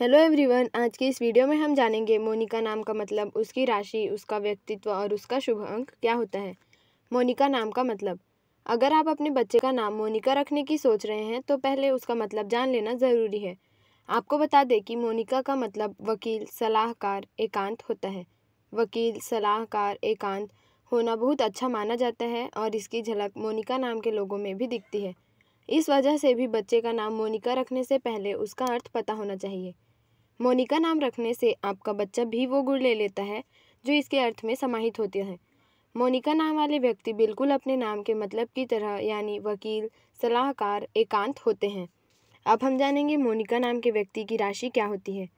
hello everyone आज की इस वीडियो में हम जानेंगे मोनिका नाम का मतलब उसकी राशि उसका व्यक्तित्व और उसका शुभ अंक क्या होता है मोनिका नाम का मतलब अगर आप अपने बच्चे का नाम मोनिका रखने की सोच रहे हैं तो पहले उसका मतलब जान लेना ज़रूरी है आपको बता दें कि मोनिका का मतलब वकील सलाहकार एकांत होता है वकील सलाहकार एकांत होना बहुत अच्छा माना जाता है और इसकी झलक मोनिका नाम के लोगों में भी दिखती है इस वजह से भी बच्चे का नाम मोनिका रखने से पहले उसका अर्थ पता होना चाहिए मोनिका नाम रखने से आपका बच्चा भी वो गुण ले लेता है जो इसके अर्थ में समाहित होते हैं मोनिका नाम वाले व्यक्ति बिल्कुल अपने नाम के मतलब की तरह यानी वकील सलाहकार एकांत होते हैं अब हम जानेंगे मोनिका नाम के व्यक्ति की राशि क्या होती है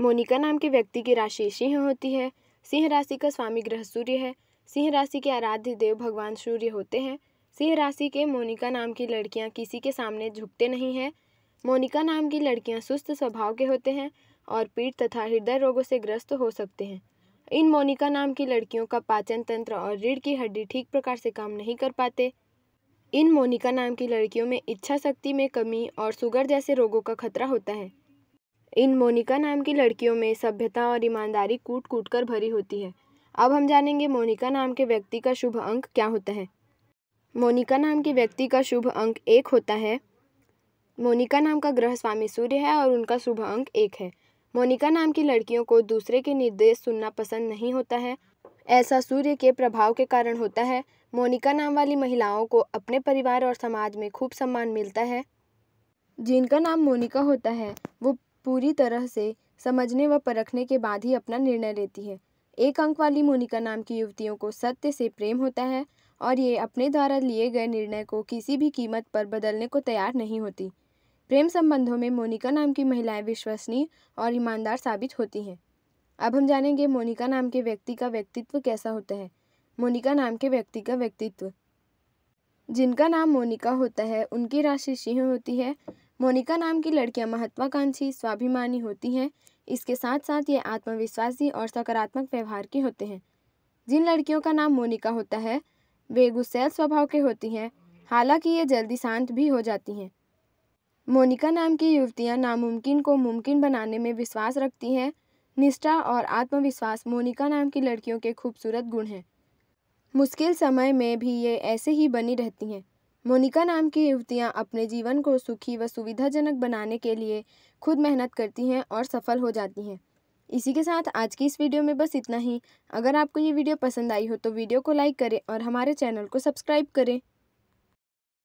मोनिका नाम के व्यक्ति की राशि सिंह होती है सिंह राशि का स्वामी ग्रह सूर्य है सिंह राशि के आराध्य देव भगवान सूर्य होते हैं सिंह राशि के मोनिका नाम की लड़कियां किसी के सामने झुकते नहीं हैं मोनिका नाम की लड़कियां सुस्त स्वभाव के होते हैं और पीठ तथा हृदय रोगों से ग्रस्त हो सकते हैं इन मोनिका नाम की लड़कियों का पाचन तंत्र और रीढ़ की हड्डी ठीक प्रकार से काम नहीं कर पाते इन मोनिका नाम की लड़कियों में इच्छा शक्ति में कमी और शुगर जैसे रोगों का खतरा होता है इन मोनिका नाम की लड़कियों में सभ्यता और ईमानदारी कूट कूट कर भरी होती है अब हम जानेंगे मोनिका नाम के व्यक्ति का शुभ अंक क्या होता है मोनिका नाम के व्यक्ति का शुभ अंक एक होता है मोनिका नाम का ग्रह स्वामी सूर्य है और उनका शुभ अंक एक है मोनिका नाम की लड़कियों को दूसरे के निर्देश सुनना पसंद नहीं होता है ऐसा सूर्य के प्रभाव के कारण होता है मोनिका नाम वाली महिलाओं को अपने परिवार और समाज में खूब सम्मान मिलता है जिनका नाम मोनिका होता है वो पूरी तरह से समझने व परखने के बाद ही अपना निर्णय लेती है एक अंक वाली मोनिका नाम की युवतियों को सत्य से प्रेम होता है और ये अपने द्वारा लिए गए निर्णय को किसी भी कीमत पर बदलने को तैयार नहीं होती प्रेम संबंधों में मोनिका नाम की महिलाएं विश्वसनीय और ईमानदार साबित होती हैं अब हम जानेंगे मोनिका नाम के व्यक्ति का व्यक्तित्व कैसा होता है मोनिका नाम के व्यक्ति का व्यक्तित्व जिनका नाम मोनिका होता है उनकी राशि सिंह होती है मोनिका नाम की लड़कियां महत्वाकांक्षी स्वाभिमानी होती हैं इसके साथ साथ ये आत्मविश्वासी और सकारात्मक व्यवहार के होते हैं जिन लड़कियों का नाम मोनिका होता है वे गुस्सैल स्वभाव के होती हैं हालांकि ये जल्दी शांत भी हो जाती हैं मोनिका नाम की युवतियाँ नामुमकिन को मुमकिन बनाने में विश्वास रखती हैं निष्ठा और आत्मविश्वास मोनिका नाम की लड़कियों के खूबसूरत गुण हैं मुश्किल समय में भी ये ऐसे ही बनी रहती हैं मोनिका नाम की युवतियाँ अपने जीवन को सुखी व सुविधाजनक बनाने के लिए खुद मेहनत करती हैं और सफल हो जाती हैं इसी के साथ आज की इस वीडियो में बस इतना ही अगर आपको ये वीडियो पसंद आई हो तो वीडियो को लाइक करें और हमारे चैनल को सब्सक्राइब करें